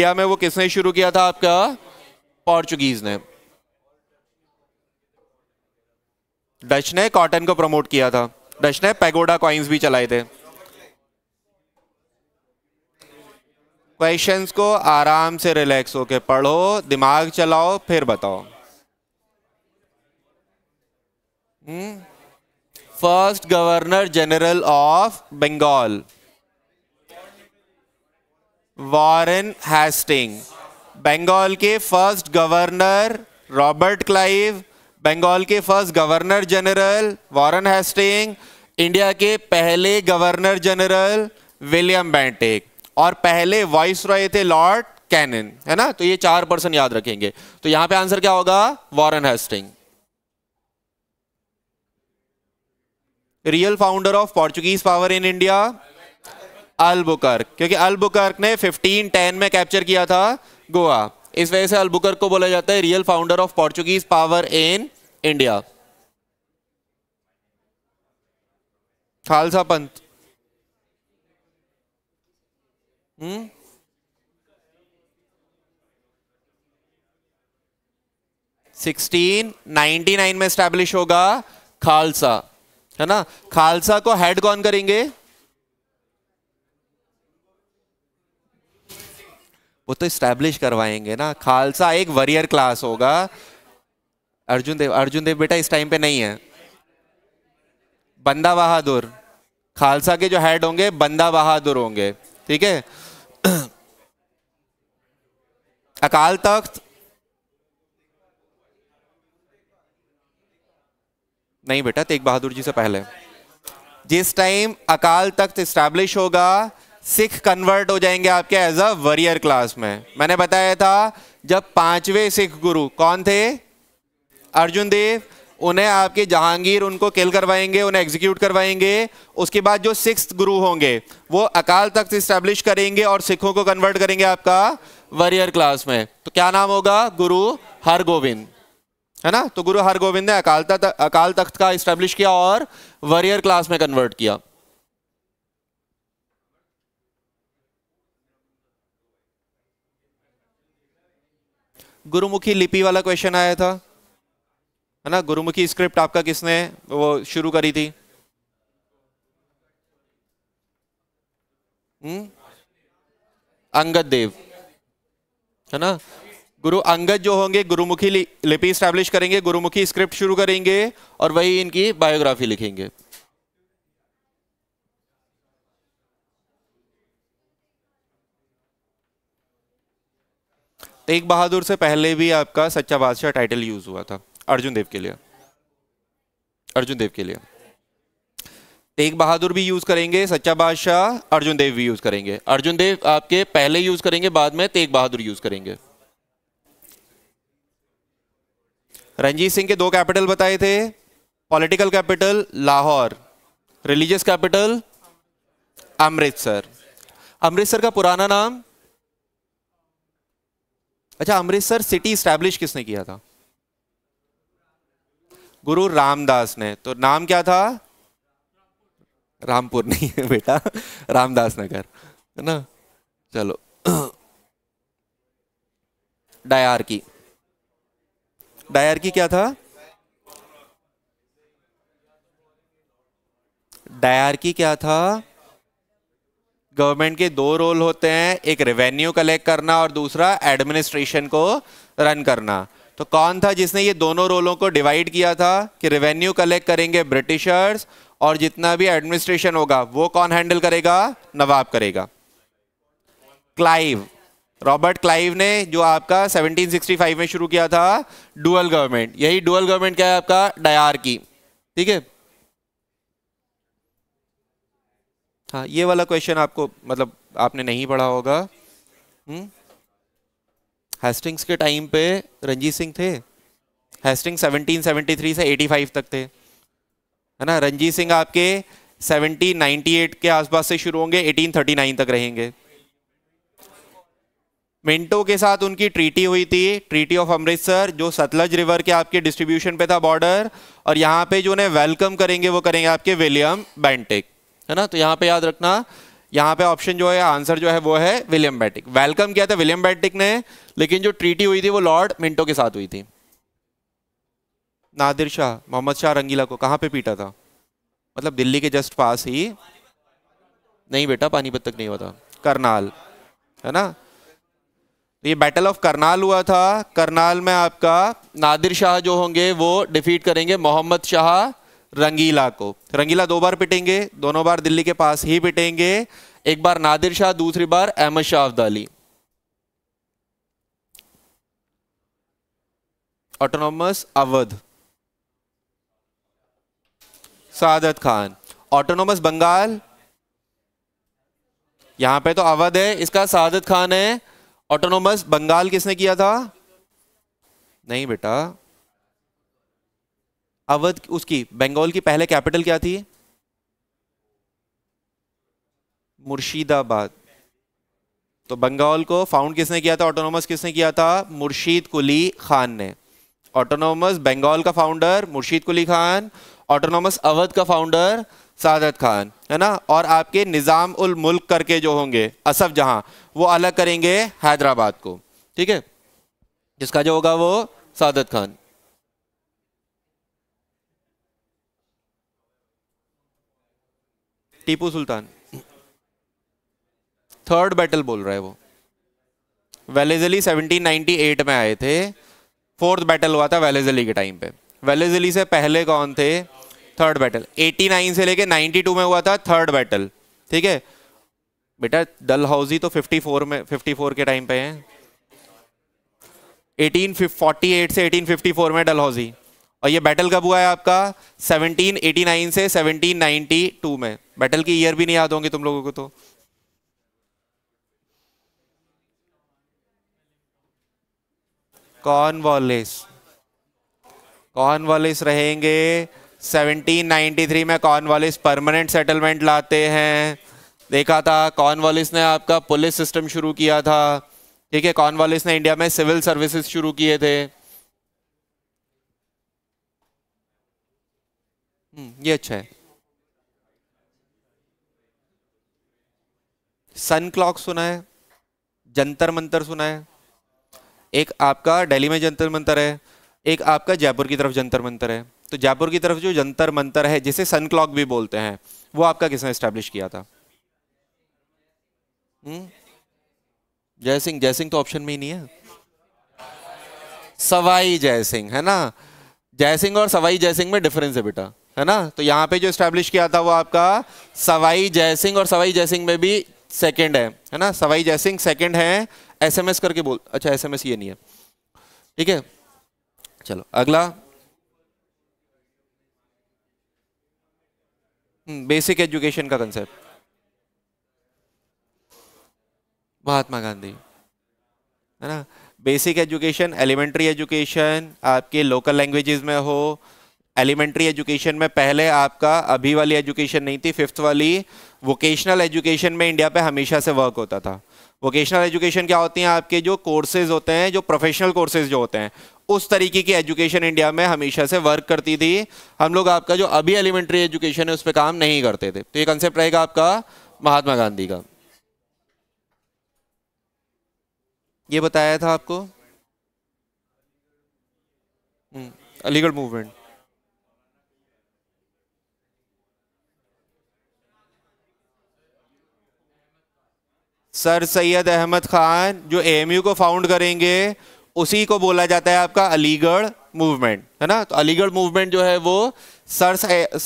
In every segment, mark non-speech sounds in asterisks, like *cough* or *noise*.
India में वो किसने शुरू किया था आपका पोर्चुगीज ने डच ने कॉटन को प्रमोट किया था डच ने पैगोडा कॉइन्स भी चलाए थे क्वेश्चंस को आराम से रिलैक्स होके पढ़ो दिमाग चलाओ फिर बताओ first governor general of Bengal Warren Hasting Bengal के first governor Robert Clive Bengal के first governor general Warren Hasting India के पहले गवर्नर जनरल विलियम बैंटेक और पहले वाइस रॉय थे लॉर्ड कैनन है ना तो ये चार पर्सन याद रखेंगे तो यहां पे आंसर क्या होगा Warren Hasting real founder of Portuguese power in India Albuquerque क्योंकि अलबुकर्क ने 1510 में कैप्चर किया था गोवा इस वजह से अलबुकर्क को बोला जाता है real founder of Portuguese power in India Khalsa Panth hmm sixteen ninety nine में स्टैब्लिश होगा खालसा है ना खालसा को हेड कौन करेंगे वो तो इस्टेब्लिश करवाएंगे ना खालसा एक वरियर क्लास होगा अर्जुन देव अर्जुन देव बेटा इस टाइम पे नहीं है बंदा बहादुर खालसा के जो हेड होंगे बंदा बहादुर होंगे ठीक है *clears throat* अकाल तख्त नहीं बेटा तेग बहादुर जी से पहले जिस टाइम अकाल तख्त इस्टेब्लिश होगा सिख कन्वर्ट हो जाएंगे आपके एज अ वरियर क्लास में मैंने बताया था जब पांचवे सिख गुरु कौन थे अर्जुन देव उन्हें आपके जहांगीर उनको किल करवाएंगे उन्हें एग्जीक्यूट करवाएंगे उसके बाद जो सिक्स गुरु होंगे वो अकाल तख्त इस्टेब्लिश करेंगे और सिखों को कन्वर्ट करेंगे आपका वरियर क्लास में तो क्या नाम होगा गुरु हरगोविंद है ना तो गुरु हरगोविंद ने अकाल तख्त अकाल तख्त का इस्टेब्लिश किया और वरियर क्लास में कन्वर्ट किया गुरुमुखी लिपि वाला क्वेश्चन आया था है ना गुरुमुखी स्क्रिप्ट आपका किसने वो शुरू करी थी हुँ? हम्म? अंगद देव है ना गुरु अंगद जो होंगे गुरुमुखी लिपि स्टैब्लिश करेंगे गुरुमुखी स्क्रिप्ट शुरू करेंगे और वही इनकी बायोग्राफी लिखेंगे तेग बहादुर से पहले भी आपका सच्चा बादशाह टाइटल यूज हुआ था अर्जुन देव के लिए अर्जुन देव के लिए तेग तो बहादुर भी यूज करेंगे सच्चा बादशाह अर्जुन देव भी यूज करेंगे अर्जुन देव आपके पहले यूज करेंगे बाद में तेग तो बहादुर यूज करेंगे रंजीत सिंह के दो कैपिटल बताए थे political capital Lahore religious capital Amritsar Amritsar का पुराना नाम अच्छा अमृतसर सिटी स्टैब्लिश किसने किया था गुरु रामदास ने तो नाम क्या था रामपुर नहीं है बेटा रामदास नगर है ना चलो डायर की डायर की क्या था डायर की क्या था गवर्नमेंट के दो रोल होते हैं एक रेवेन्यू कलेक्ट करना और दूसरा एडमिनिस्ट्रेशन को रन करना तो कौन था जिसने ये दोनों रोलों को डिवाइड किया था कि रेवेन्यू कलेक्ट करेंगे ब्रिटिशर्स और जितना भी एडमिनिस्ट्रेशन होगा वो कौन हैंडल करेगा नवाब करेगा क्लाइव रॉबर्ट क्लाइव ने जो आपका 1765 में शुरू किया था डुअल गवर्नमेंट यही डुअल गवर्नमेंट क्या है आपका डायार की ठीक है हाँ ये वाला क्वेश्चन आपको मतलब आपने नहीं पढ़ा होगा हेस्टिंग्स हम्म? के टाइम पे रंजीत सिंह थे हेस्टिंग्स 1773 से 85 तक थे है ना रंजीत सिंह आपके 1798 के आसपास से शुरू होंगे 1839 तक रहेंगे मिंटो के साथ उनकी ट्रीटी हुई थी ट्रीटी ऑफ अमृतसर जो सतलज रिवर के आपके डिस्ट्रीब्यूशन पे था बॉर्डर और यहाँ पे जो उन्हें वेलकम करेंगे वो करेंगे आपके विलियम बैंटिक है ना तो यहाँ पे याद रखना यहाँ पे ऑप्शन जो है आंसर जो है वो है विलियम बैटिक वेलकम किया था विलियम बैटिक ने लेकिन जो ट्रीटी हुई थी वो लॉर्ड मिंटो के साथ हुई थी नादिर शाह मोहम्मद शाह रंगीला को कहाँ पे पीटा था मतलब दिल्ली के जस्ट पास ही नहीं बेटा पानीपत तक नहीं हुआ था करनाल है ना तो ये बैटल ऑफ करनाल हुआ था करनाल में आपका नादिर शाह जो होंगे वो डिफीट करेंगे मोहम्मद शाह रंगीला को रंगीला दो बार पिटेंगे दोनों बार दिल्ली के पास ही पिटेंगे एक बार नादिर शाह दूसरी बार अहमद शाह अब्दाली ऑटोनोमस अवध सादत खान ऑटोनोमस बंगाल यहां पे तो अवध है इसका सादत खान है ऑटोनोमस बंगाल किसने किया था नहीं बेटा अवध उसकी बंगाल की पहले कैपिटल क्या थी मुर्शिदाबाद तो बंगाल को फाउंड किसने किया था ऑटोनोमस किसने किया था मुर्शीद कुली खान ने ऑटोनोमस बंगाल का फाउंडर मुर्शीद कुली खान ऑटोनोमस अवध का फाउंडर सादत खान है ना और आपके निज़ाम उल मुल्क करके जो होंगे असफ जहां वो अलग करेंगे हैदराबाद को ठीक है जिसका जो होगा वो सादत खान टीपू सुल्तान थर्ड बैटल बोल रहा है वो वेलेजली 1798 में आए थे फोर्थ बैटल हुआ था वेलेजली के टाइम पे वेलेजली से पहले कौन थे थर्ड बैटल 89 से लेके 92 में हुआ था थर्ड बैटल ठीक है बेटा डल हाउजी तो 54 में 54 के टाइम पे है 1848 से 1854 में डल हाउजी और ये बैटल कब हुआ है आपका 1789 से 1792 में बैटल की ईयर भी नहीं याद होंगे तुम लोगों को तो कौन वॉलेस रहेंगे 1793 में वॉलिस परमानेंट सेटलमेंट लाते हैं देखा था वॉलिस ने आपका पुलिस सिस्टम शुरू किया था ठीक है वॉलिस ने इंडिया में सिविल सर्विसेज शुरू किए थे ये अच्छा है सन क्लॉक सुना है जंतर मंतर सुना है एक आपका दिल्ली में जंतर मंतर है एक आपका जयपुर की तरफ जंतर मंतर है तो जयपुर की तरफ जो जंतर मंतर है जिसे सन क्लॉक भी बोलते हैं वो आपका किसने इस्टेब्लिश किया था hmm? जय सिंह जय सिंह तो ऑप्शन में ही नहीं है सवाई जय सिंह है ना जय सिंह और सवाई जय सिंह में डिफरेंस है बेटा है ना तो यहाँ पे जो स्टैब्लिश किया था वो आपका सवाई जयसिंह और सवाई जयसिंह में भी सेकंड है है ना सवाई जयसिंह सेकंड है एसएमएस करके बोल अच्छा एसएमएस ये नहीं है ठीक है चलो अगला बेसिक हम्म, एजुकेशन का कंसेप्ट महात्मा गांधी है ना बेसिक एजुकेशन एलिमेंट्री एजुकेशन आपके लोकल लैंग्वेजेस में हो एलिमेंट्री एजुकेशन में पहले आपका अभी वाली एजुकेशन नहीं थी फिफ्थ वाली वोकेशनल एजुकेशन में इंडिया पे हमेशा से वर्क होता था वोकेशनल एजुकेशन क्या होती है आपके जो कोर्सेज होते हैं जो प्रोफेशनल कोर्सेज जो होते हैं उस तरीके की एजुकेशन इंडिया में हमेशा से वर्क करती थी हम लोग आपका जो अभी एलिमेंट्री एजुकेशन है उस पर काम नहीं करते थे तो ये कंसेप्ट रहेगा आपका महात्मा गांधी का ये बताया था आपको Aligarh hmm, movement sir Syed Ahmad Khan जो एम को फाउंड करेंगे उसी को बोला जाता है आपका अलीगढ़ मूवमेंट है ना तो अलीगढ़ मूवमेंट जो है वो सर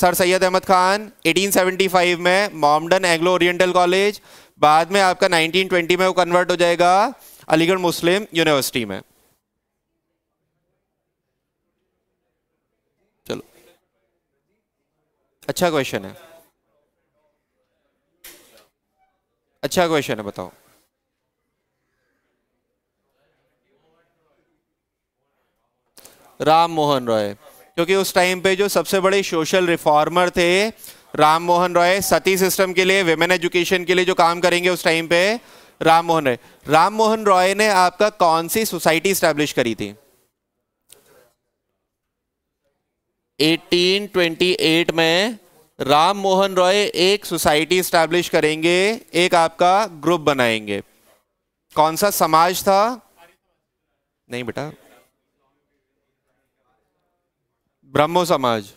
सर सैयद अहमद खान 1875 में मॉमडन एंग्लो ओरिएंटल कॉलेज बाद में आपका 1920 में वो कन्वर्ट हो जाएगा अलीगढ़ मुस्लिम यूनिवर्सिटी में चलो अच्छा क्वेश्चन है अच्छा क्वेश्चन है बताओ राम मोहन रॉय क्योंकि उस टाइम पे जो सबसे बड़े सोशल रिफॉर्मर थे राम मोहन रॉय सती सिस्टम के लिए वेमेन एजुकेशन के लिए जो काम करेंगे उस टाइम पे राम मोहन रॉय राम मोहन रॉय ने आपका कौन सी सोसाइटी स्टैब्लिश करी थी 1828 में राम मोहन रॉय एक सोसाइटी स्टैब्लिश करेंगे एक आपका ग्रुप बनाएंगे कौन सा समाज था नहीं बेटा ब्रह्मो समाज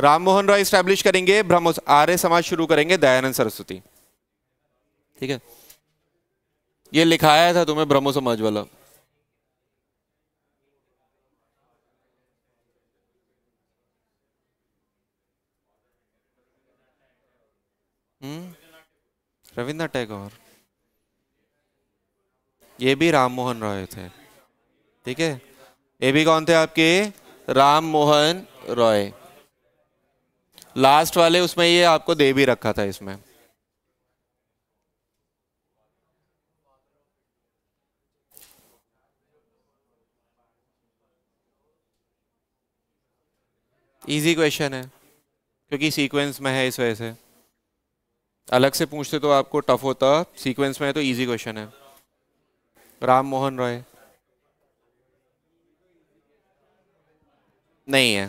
राम मोहन रॉय स्टैब्लिश करेंगे ब्रह्मो आर्य समाज शुरू करेंगे दयानंद सरस्वती ठीक है ये लिखाया था तुम्हें ब्रह्मो समाज वाला रविंद्र टैगोर ये भी राम मोहन रॉय थे ठीक है ये भी कौन थे आपके राम मोहन रॉय लास्ट वाले उसमें ये आपको दे भी रखा था इसमें इजी क्वेश्चन है क्योंकि सीक्वेंस में है इस वजह से अलग से पूछते तो आपको टफ होता सीक्वेंस में है तो इजी क्वेश्चन है राम मोहन रॉय नहीं है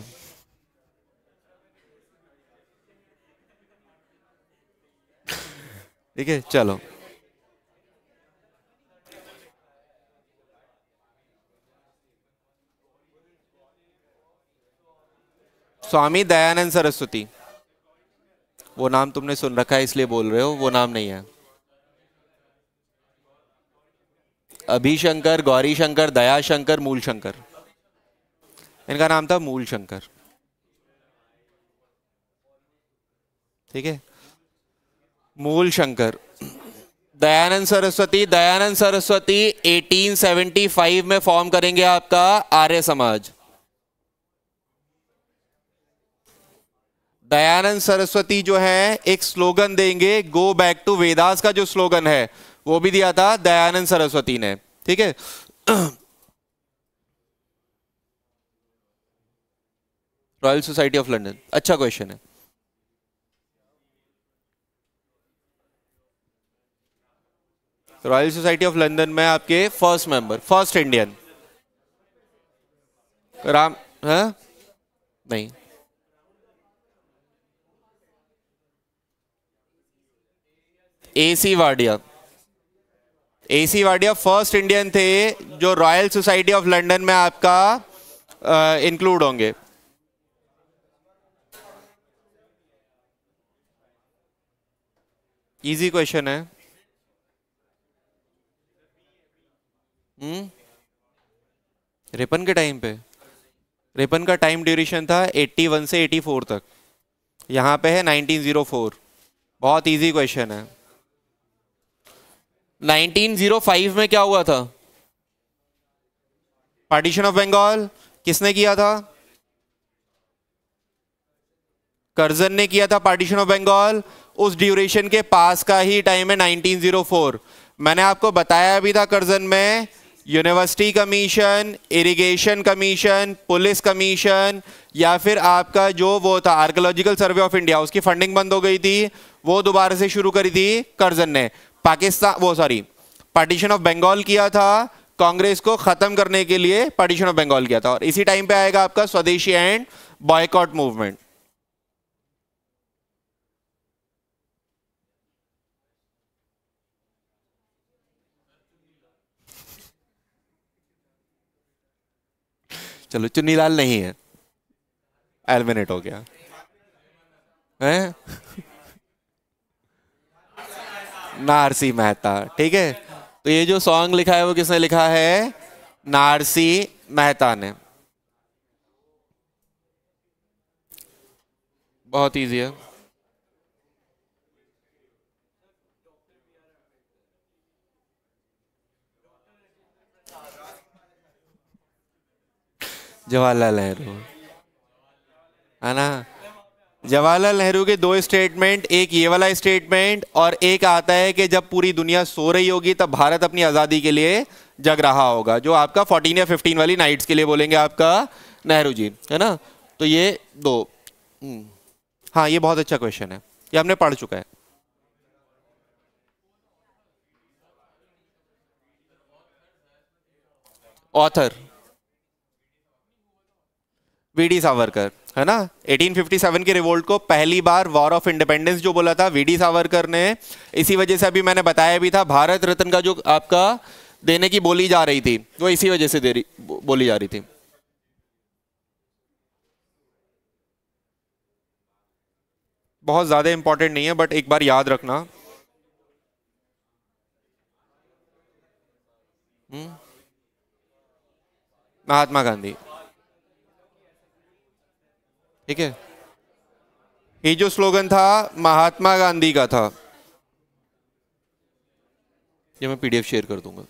ठीक *laughs* है चलो स्वामी दयानंद सरस्वती वो नाम तुमने सुन रखा है इसलिए बोल रहे हो वो नाम नहीं है अभिशंकर गौरी शंकर दया शंकर मूल शंकर इनका नाम था मूल शंकर ठीक है मूल शंकर दयानंद सरस्वती दयानंद सरस्वती 1875 में फॉर्म करेंगे आपका आर्य समाज दयानंद सरस्वती जो है एक स्लोगन देंगे गो बैक टू वेदास का जो स्लोगन है वो भी दिया था दयानंद सरस्वती ने ठीक है रॉयल सोसाइटी ऑफ लंदन अच्छा क्वेश्चन है रॉयल सोसाइटी ऑफ लंदन में आपके first member first Indian Ram है हाँ? नहीं A C Wadia A C Wadia first Indian थे जो रॉयल सोसाइटी ऑफ लंदन में आपका इंक्लूड होंगे इजी क्वेश्चन है हम्म रिपन के टाइम पे रिपन का टाइम ड्यूरेशन था 81 से 84 तक यहां पे है 1904 बहुत इजी क्वेश्चन है 1905 में क्या हुआ था पार्टीशन ऑफ बंगाल किसने किया था करजन ने किया था पार्टीशन ऑफ बंगाल उस ड्यूरेशन के पास का ही टाइम है 1904 मैंने आपको बताया भी था करजन में university commission irrigation commission police commission या फिर आपका जो वो था आर्कोलॉजिकल सर्वे ऑफ इंडिया उसकी फंडिंग बंद हो गई थी वो दोबारा से शुरू करी थी करजन ने पाकिस्तान वो सॉरी पार्टीशन ऑफ बंगाल किया था कांग्रेस को खत्म करने के लिए पार्टीशन ऑफ बंगाल किया था और इसी टाइम पे आएगा आपका स्वदेशी एंड बॉयकॉट मूवमेंट चलो चुन्नीलाल नहीं है एलिमिनेट हो गया हैं नारसी मेहता ठीक है तो ये जो सॉन्ग लिखा है वो किसने लिखा है नारसी मेहता ने बहुत इजी है जवाहरलाल नेहरू है ना जवाहरलाल नेहरू के दो स्टेटमेंट एक ये वाला स्टेटमेंट और एक आता है कि जब पूरी दुनिया सो रही होगी तब भारत अपनी आज़ादी के लिए जग रहा होगा जो आपका 14 या 15 वाली नाइट्स के लिए बोलेंगे आपका नेहरू जी है ना तो ये दो हम्म। हाँ ये बहुत अच्छा क्वेश्चन है ये हमने पढ़ चुका है ऑथर वीडी सावरकर है ना 1857 के रिवोल्ट को पहली बार वॉर ऑफ इंडिपेंडेंस जो बोला था वीडी सावरकर ने इसी वजह से अभी मैंने बताया भी था भारत रत्न का जो आपका देने की बोली जा रही थी वो इसी वजह से दे रही बोली जा रही थी बहुत ज्यादा इंपॉर्टेंट नहीं है बट एक बार याद रखना हम्म? महात्मा गांधी ठीक है ये जो स्लोगन था महात्मा गांधी का था ये मैं पीडीएफ शेयर कर दूंगा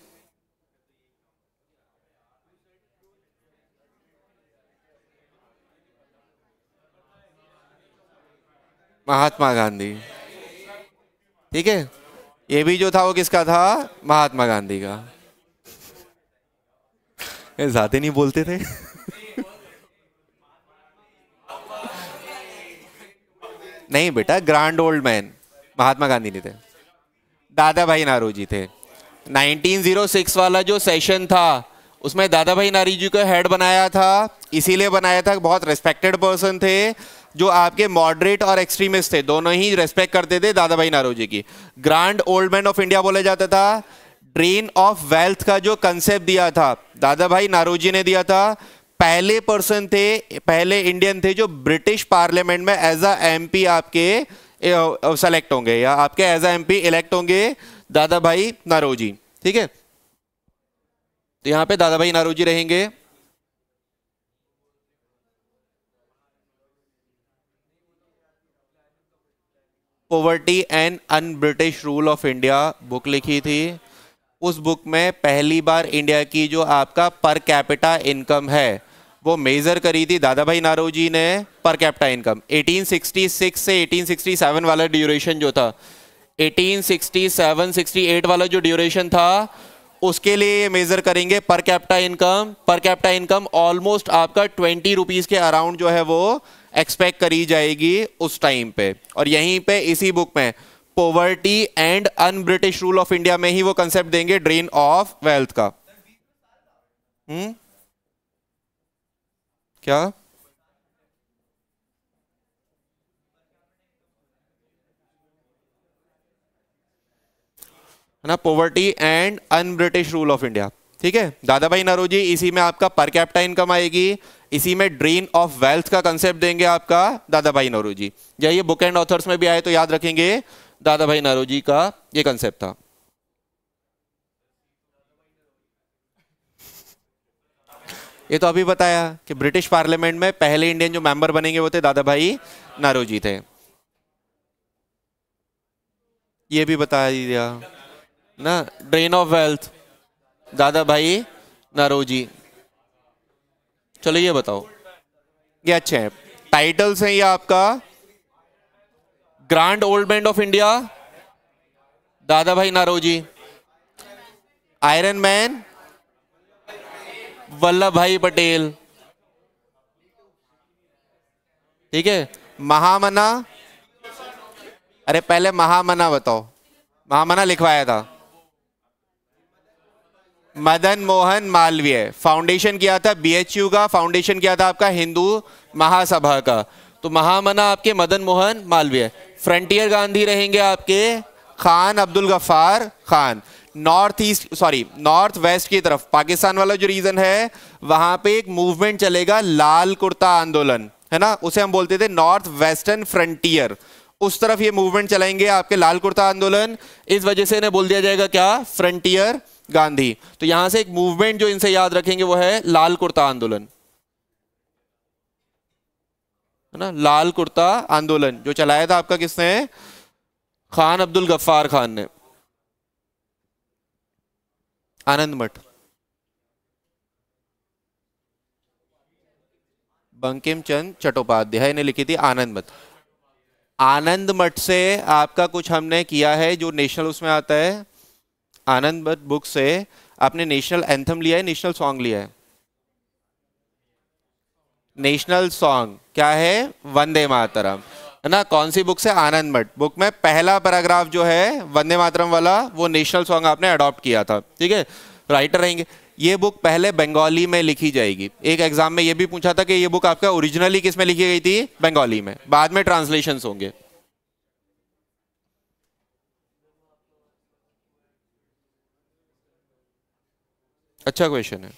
महात्मा गांधी ठीक है ये भी जो था वो किसका था महात्मा गांधी का ज्यादा *laughs* नहीं बोलते थे *laughs* नहीं बेटा grand old man Mahatma Gandhi नहीं थे दादा भाई नारू जी थे 1906 वाला जो सेशन था उसमें दादा भाई नारी जी को हेड बनाया था इसीलिए बनाया था बहुत रेस्पेक्टेड पर्सन थे जो आपके मॉडरेट और एक्सट्रीमिस्ट थे दोनों ही रेस्पेक्ट करते थे दादा भाई नारू जी की grand old man of India बोला जाता था ड्रेन ऑफ वेल्थ का जो कंसेप्ट दिया था दादा भाई नारू जी ने दिया था पहले पर्सन थे पहले इंडियन थे जो ब्रिटिश पार्लियामेंट में एज अ एम आपके सेलेक्ट होंगे या आपके एज अ एम इलेक्ट होंगे दादा भाई नारोजी ठीक है तो यहां पे दादा भाई नारोजी रहेंगे poverty and unBritish rule of India book लिखी थी उस बुक में पहली बार इंडिया की जो आपका पर कैपिटा इनकम है वो मेजर करी थी दादा भाई नारो जी ने पर कैप्टा इनकम 1866 से 1867 वाला ड्यूरेशन जो था 1867 68 वाला जो ड्यूरेशन था उसके लिए ये मेजर करेंगे per capita income per capita income almost आपका ट्वेंटी रुपीज के अराउंड जो है वो एक्सपेक्ट करी जाएगी उस टाइम पे और यहीं पे इसी बुक में poverty and unBritish rule of India में ही वो कंसेप्ट देंगे ड्रेन ऑफ वेल्थ का हुँ? हम्म? क्या है ना poverty and unBritish rule of India ठीक है दादा भाई नरोजी इसी में आपका पर कैप्टा इनकम आएगी इसी में ड्रेन ऑफ वेल्थ का कंसेप्ट देंगे आपका दादा भाई नरोजी या बुक एंड ऑथर्स में भी आए तो याद रखेंगे दादा भाई नरोजी का ये कंसेप्ट था ये तो अभी बताया कि ब्रिटिश पार्लियामेंट में पहले इंडियन जो मेंबर बनेंगे वो थे दादा भाई नारोजी थे ये भी बता दिया ना ड्रेन ऑफ वेल्थ दादा भाई नारोजी चलो ये बताओ ये अच्छे हैं टाइटल्स हैं ये आपका grand old band of India Dadabhai Naoroji iron man Vallabh भाई पटेल ठीक है महामना अरे पहले महामना बताओ महामना लिखवाया था मदन मोहन मालवीय फाउंडेशन किया था बीएचयू का फाउंडेशन किया था आपका हिंदू महासभा का तो महामना आपके मदन मोहन मालवीय फ्रंटियर गांधी रहेंगे आपके Khan Abdul Ghaffar Khan north east sorry north west की तरफ पाकिस्तान वाला जो रीजन है वहां पे एक मूवमेंट चलेगा लाल कुर्ता आंदोलन है ना उसे हम बोलते थे नॉर्थ वेस्टर्न फ्रंटियर उस तरफ ये मूवमेंट चलाएंगे आपके लाल कुर्ता आंदोलन इस वजह से इन्हें बोल दिया जाएगा क्या फ्रंटियर गांधी तो यहां से एक मूवमेंट जो इनसे याद रखेंगे वो है लाल कुर्ता आंदोलन है ना लाल कुर्ता आंदोलन जो चलाया था आपका किसने खान अब्दुल गफ्फार खान ने आनंद मठ बंकिम चंद चट्टोपाध्याय ने लिखी थी आनंद मठ आनंद मठ से आपका कुछ हमने किया है जो नेशनल उसमें आता है आनंद मठ बुक से आपने नेशनल एंथम लिया है नेशनल सॉन्ग लिया है नेशनल सॉन्ग क्या है वंदे मातरम है ना कौन सी बुक से आनंद मठ बुक में पहला पैराग्राफ जो है वंदे मातरम वाला वो नेशनल सॉन्ग आपने अडॉप्ट किया था ठीक है राइटर रहेंगे ये बुक पहले बंगाली में लिखी जाएगी एक एग्जाम में ये भी पूछा था कि ये बुक आपका ओरिजिनली किस में लिखी गई थी बंगाली में बाद में ट्रांसलेशन होंगे अच्छा क्वेश्चन है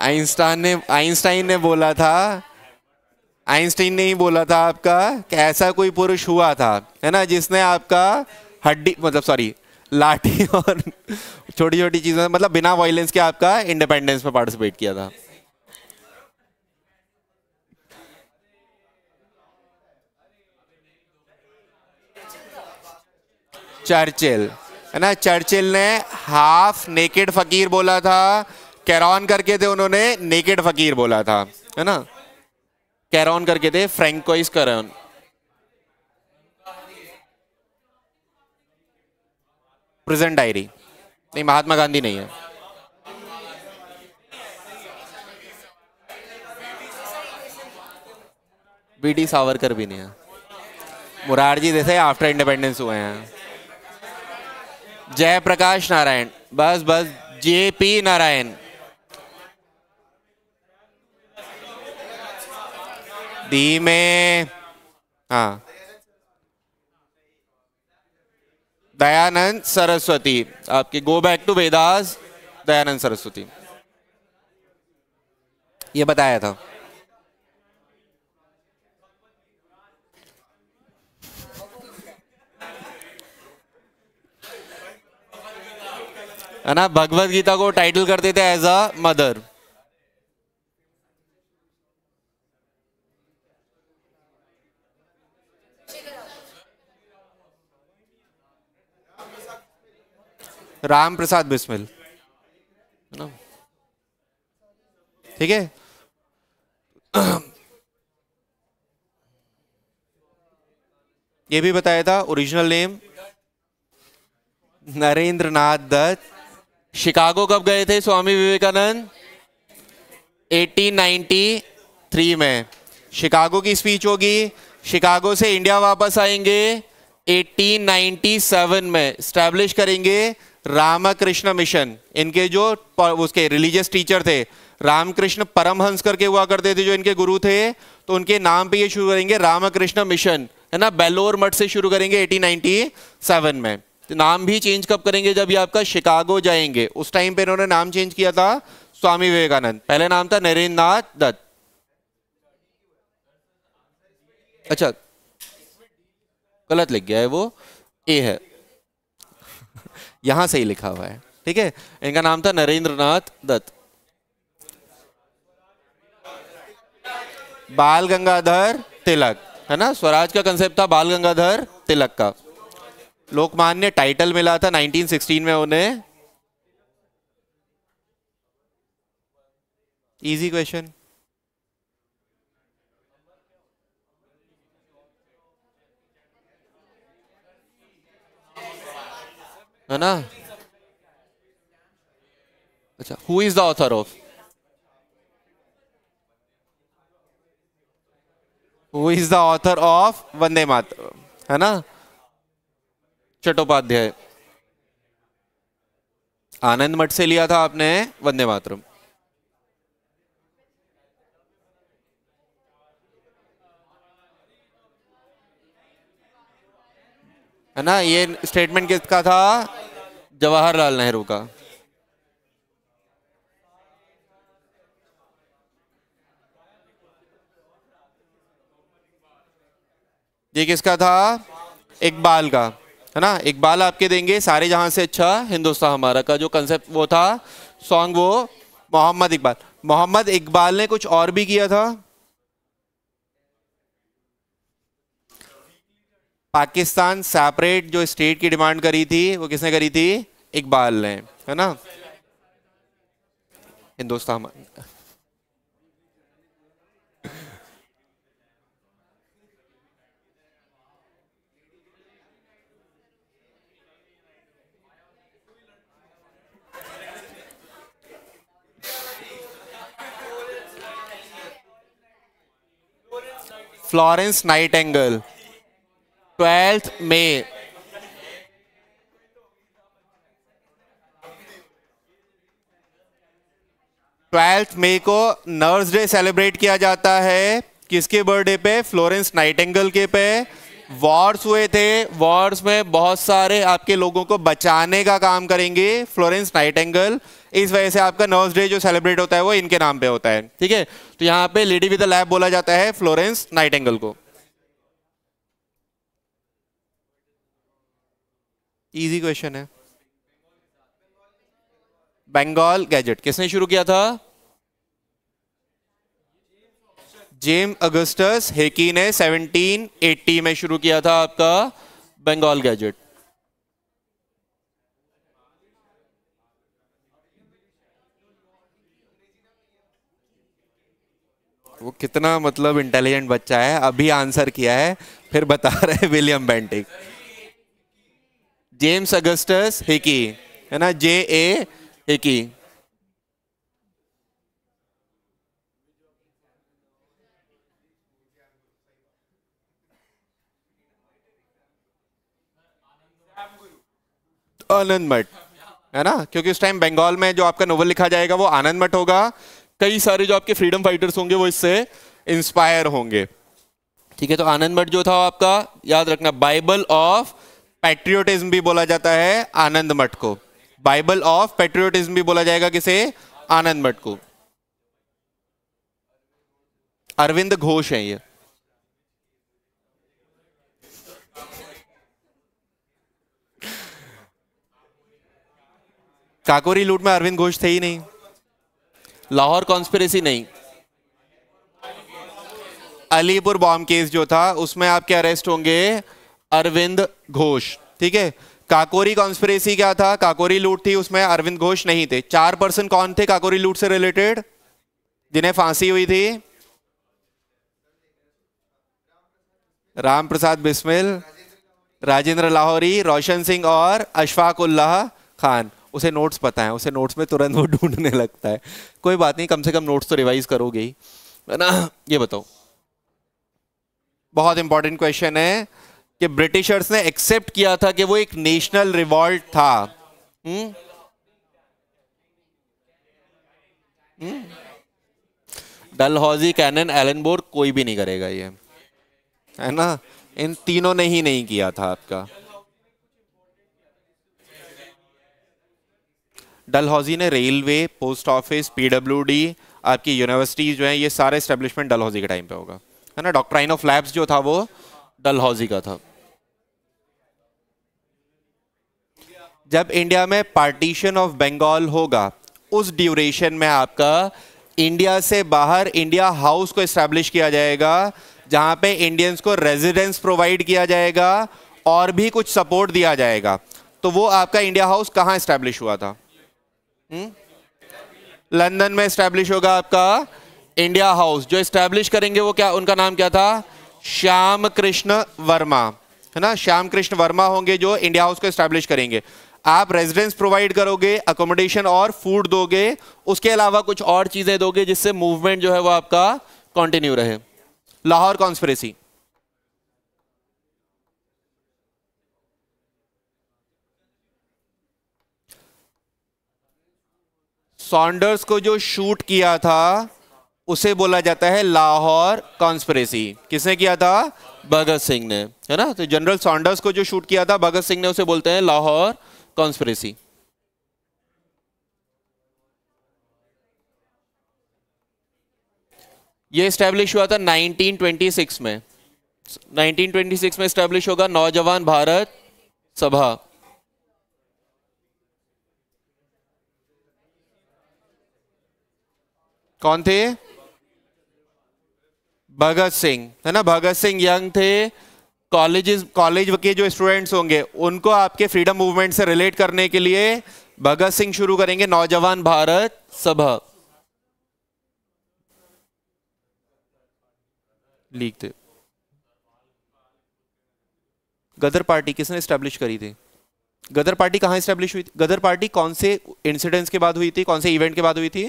आइंस्टाइन ने आइंस्टाइन ने बोला था आइंस्टाइन ने ही बोला था आपका कि ऐसा कोई पुरुष हुआ था है ना जिसने आपका हड्डी मतलब सॉरी लाठी *laughs* और छोटी छोटी चीज़ें मतलब बिना वायलेंस के आपका इंडिपेंडेंस में पार्टिसिपेट किया था चर्चिल है ना चर्चिल ने हाफ नेकेड फकीर बोला था कैरॉन करके थे उन्होंने नेकेड फकीर बोला था है ना कैरॉन करके थे फ्रेंकोइस करन प्रेजेंट डायरी नहीं महात्मा गांधी नहीं है बीडी सावरकर भी नहीं है मुरारजी जैसे आफ्टर इंडिपेंडेंस हुए हैं जयप्रकाश नारायण बस बस जेपी नारायण डी में हाँ दयानंद सरस्वती आपके go back to Vedas Dayanand Saraswati ये बताया था है ना भगवत गीता को टाइटल कर देते as a mother Ram Prasad Bismil ठीक है *clears throat* ये भी बताया था original name Narendra Nath Dutt Chicago कब गए थे स्वामी विवेकानंद 1893 में शिकागो की स्पीच होगी शिकागो से इंडिया वापस आएंगे 1897 में स्टैब्लिश करेंगे रामकृष्ण मिशन इनके जो उसके रिलीजियस टीचर थे रामकृष्ण परमहंस करके हुआ करते थे जो इनके गुरु थे तो उनके नाम पे ये शुरू करेंगे रामकृष्ण मिशन है ना बेलोर मठ से शुरू करेंगे 1897 में तो नाम भी चेंज कब करेंगे जब ये आपका शिकागो जाएंगे उस टाइम पे इन्होंने नाम चेंज किया था स्वामी विवेकानंद पहले नाम था नरेंद्र नाथ दत्त अच्छा गलत लिख गया है वो ए है यहां से ही लिखा हुआ है ठीक है इनका नाम था नरेंद्रनाथ दत्त बाल गंगाधर तिलक है ना स्वराज का कंसेप्ट था बाल गंगाधर तिलक का लोकमान्य टाइटल मिला था 1916 में उन्हें इजी क्वेश्चन है ना अच्छा who is the author of who is the author of Vande Mataram है ना चट्टोपाध्याय आनंद मठ से लिया था आपने वंदे मातरम है ना ये स्टेटमेंट किसका था जवाहरलाल नेहरू का ये किसका था इकबाल का है ना इकबाल आपके देंगे सारे जहां से अच्छा हिंदुस्तान हमारा का जो कंसेप्ट वो था सॉन्ग वो मोहम्मद इकबाल मोहम्मद इकबाल ने कुछ और भी किया था पाकिस्तान सेपरेट जो स्टेट की डिमांड करी थी वो किसने करी थी इकबाल ने है ना Hindustan Florence Nightingale twelfth में ट्वेल्थ मई को नर्स डे सेलिब्रेट किया जाता है किसके बर्थडे पे फ्लोरेंस नाइटेंगल के पे वॉर्स हुए थे वॉर्स में बहुत सारे आपके लोगों को बचाने का काम करेंगे फ्लोरेंस नाइटेंगल इस वजह से आपका नर्स डे जो सेलिब्रेट होता है वो इनके नाम पे होता है ठीक है तो यहाँ पे लेडी विद लैब बोला जाता है फ्लोरेंस नाइटेंगल को इजी क्वेश्चन है बंगाल गैजेट किसने शुरू किया था जेम अगस्टस हेकी ने 1780 में शुरू किया था आपका बंगाल गैजेट वो कितना मतलब इंटेलिजेंट बच्चा है अभी आंसर किया है फिर बता रहे William Bentinck James Augustus Hicky है ना जे ए हिकी आनंद मठ है ना क्योंकि उस टाइम बंगाल में जो आपका नोवेल लिखा जाएगा वो आनंद मठ होगा कई सारे जो आपके फ्रीडम फाइटर्स होंगे वो इससे इंस्पायर होंगे ठीक है तो आनंद मठ जो था आपका याद रखना बाइबल ऑफ पेट्रियोटिज्म भी बोला जाता है आनंद मठ को बाइबल ऑफ पेट्रियोटिज्म भी बोला जाएगा किसे आनंद मठ को अरविंद घोष है ये काकोरी लूट में अरविंद घोष थे ही नहीं लाहौर कॉन्स्पिरेसी नहीं अलीपुर बॉम्ब केस जो था उसमें आपके अरेस्ट होंगे अरविंद घोष ठीक है काकोरी कॉन्स्परेसी क्या था काकोरी लूट थी उसमें अरविंद घोष नहीं थे चार पर्सन कौन थे काकोरी लूट से रिलेटेड जिन्हें फांसी हुई थी राम प्रसाद बिस्मिल राजेंद्र लाहौरी रोशन सिंह और अशफाक उल्लाह खान उसे नोट्स पता है उसे नोट्स में तुरंत वो *laughs* ढूंढने लगता है कोई बात नहीं कम से कम नोट्स तो रिवाइज करोगे ही ना ये बताओ बहुत इंपॉर्टेंट क्वेश्चन है कि ब्रिटिशर्स ने एक्सेप्ट किया था कि वो एक नेशनल रिवॉल्ट था हुँ? हम्म? हुँ? हम्म? डलहौजी कैनन एलनबोर कोई भी नहीं करेगा ये है ना इन तीनों ने ही नहीं किया था आपका डलहौजी ने रेलवे पोस्ट ऑफिस पीडब्ल्यूडी आपकी यूनिवर्सिटीज जो है ये सारे स्टेब्लिशमेंट डलहौजी के टाइम पे होगा है ना डॉक्टर ऑफ लैब्स जो था वो हॉजी का था जब इंडिया में पार्टीशन ऑफ बंगाल होगा उस ड्यूरेशन में आपका इंडिया से बाहर इंडिया हाउस को इस्टेब्लिश किया जाएगा जहाँ पे इंडियंस को रेजिडेंस प्रोवाइड किया जाएगा और भी कुछ सपोर्ट दिया जाएगा तो वो आपका इंडिया हाउस कहाँ इस्टेब्लिश हुआ था हम्म? लंदन में इस्टेब्लिश होगा आपका इंडिया हाउस जो इस्टेब्लिश करेंगे वो क्या उनका नाम क्या था श्याम कृष्ण वर्मा है ना श्याम कृष्ण वर्मा होंगे जो इंडिया हाउस को स्टैब्लिश करेंगे आप रेजिडेंस प्रोवाइड करोगे अकोमोडेशन और फूड दोगे उसके अलावा कुछ और चीज़ें दोगे जिससे मूवमेंट जो है वो आपका कंटिन्यू रहे लाहौर कॉन्स्परेसी सॉन्डर्स को जो शूट किया था उसे बोला जाता है लाहौर कॉन्स्परेसी किसने किया था भगत सिंह ने है ना तो जनरल सॉन्डर्स को जो शूट किया था भगत सिंह ने उसे बोलते हैं लाहौर कॉन्स्परेसी ये स्टैब्लिश हुआ था 1926 में 1926 में स्टैब्लिश होगा नौजवान भारत सभा कौन थे भगत सिंह है ना भगत सिंह यंग थे कॉलेज कॉलेज के जो स्टूडेंट्स होंगे उनको आपके फ्रीडम मूवमेंट से रिलेट करने के लिए भगत सिंह शुरू करेंगे नौजवान भारत सभा लीग थे गदर पार्टी किसने स्टैब्लिश करी थी गदर पार्टी कहाँ स्टैब्लिश हुई थी गदर पार्टी कौन से इंसिडेंट्स के बाद हुई थी कौन से इवेंट के बाद हुई थी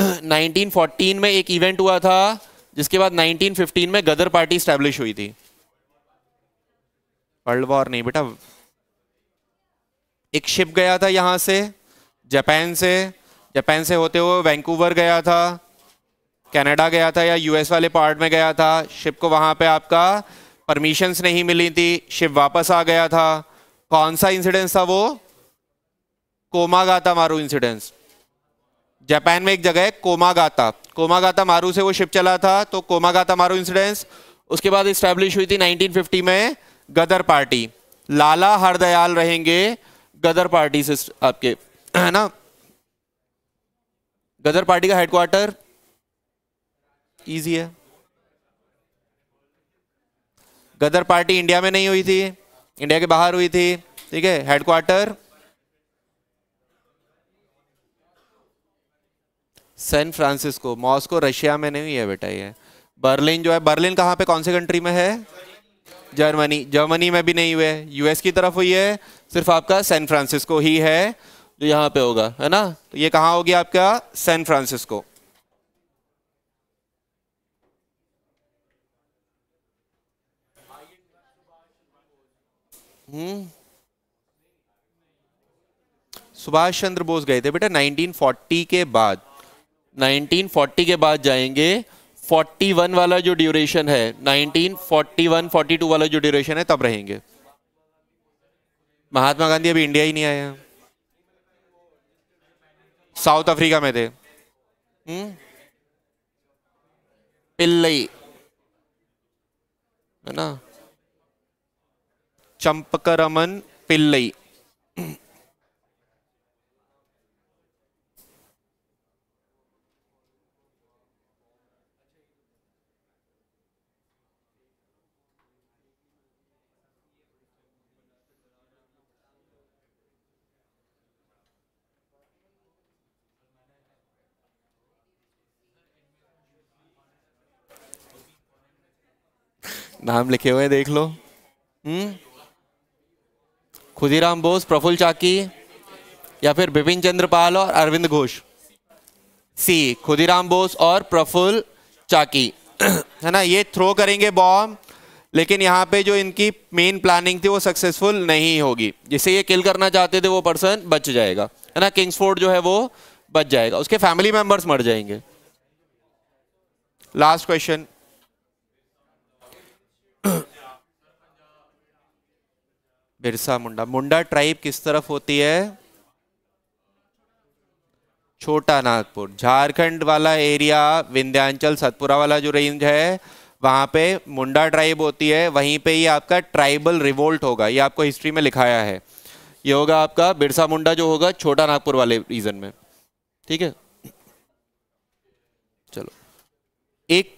1914 में एक इवेंट हुआ था जिसके बाद 1915 में गदर पार्टी स्टैब्लिश हुई थी वर्ल्ड वॉर नहीं बेटा एक शिप गया था यहां से जापान से जापान से होते हुए वैंकूवर गया था कनाडा गया था या यूएस वाले पार्ट में गया था शिप को वहां पे आपका परमिशंस नहीं मिली थी शिप वापस आ गया था कौन सा इंसिडेंस था वो कोमा गाता मारू इंसिडेंस जापान में एक जगह है कोमागाता कोमागाता मारू से वो शिप चला था तो कोमागाता मारू इंसिडेंस उसके बाद इस्टेब्लिश हुई थी 1950 में गदर पार्टी लाला हरदयाल रहेंगे गदर पार्टी से आपके *clears throat* है ना गदर पार्टी का हेडक्वार्टर इजी है गदर पार्टी इंडिया में नहीं हुई थी इंडिया के बाहर हुई थी ठीक है headquarter San Francisco Moscow Russia में नहीं है बेटा ये बर्लिन जो है बर्लिन कहाँ पे कौन से कंट्री में है जर्मनी जर्मनी में भी नहीं हुए यूएस की तरफ हुई है सिर्फ आपका सैन फ्रांसिस्को ही है जो यहाँ पे होगा है ना तो ये कहाँ होगी आपका San Francisco hmm Subhash Chandra Bose गए थे बेटा 1940 के बाद 1940 के बाद जाएंगे 41 वाला जो ड्यूरेशन है 1941 42 वाला जो ड्यूरेशन है तब रहेंगे महात्मा गांधी अभी इंडिया ही नहीं आए हैं साउथ अफ्रीका में थे हम्म? पिल्लई है ना चंपकरमन पिल्लई नाम लिखे हुए देख लो हम्म खुदीराम बोस प्रफुल चाकी या फिर बिपिन चंद्रपाल और अरविंद घोष सी खुदीराम बोस और प्रफुल चाकी *clears throat* है ना ये थ्रो करेंगे बॉम्ब लेकिन यहाँ पे जो इनकी मेन प्लानिंग थी वो सक्सेसफुल नहीं होगी जिसे ये किल करना चाहते थे वो पर्सन बच जाएगा है ना किंग्सफोर्ड जो है वो बच जाएगा उसके फैमिली मेंबर्स मर जाएंगे last question Birsa Munda Munda tribe किस तरफ होती है छोटा नागपुर झारखंड वाला एरिया विंध्यांचल सतपुरा वाला जो रेंज है वहाँ पे मुंडा ट्राइब होती है वहीं पे ये आपका ट्राइबल रिवोल्ट होगा ये आपको हिस्ट्री में लिखाया है ये होगा आपका बिरसा मुंडा जो होगा छोटा नागपुर वाले रीजन में ठीक है चलो एक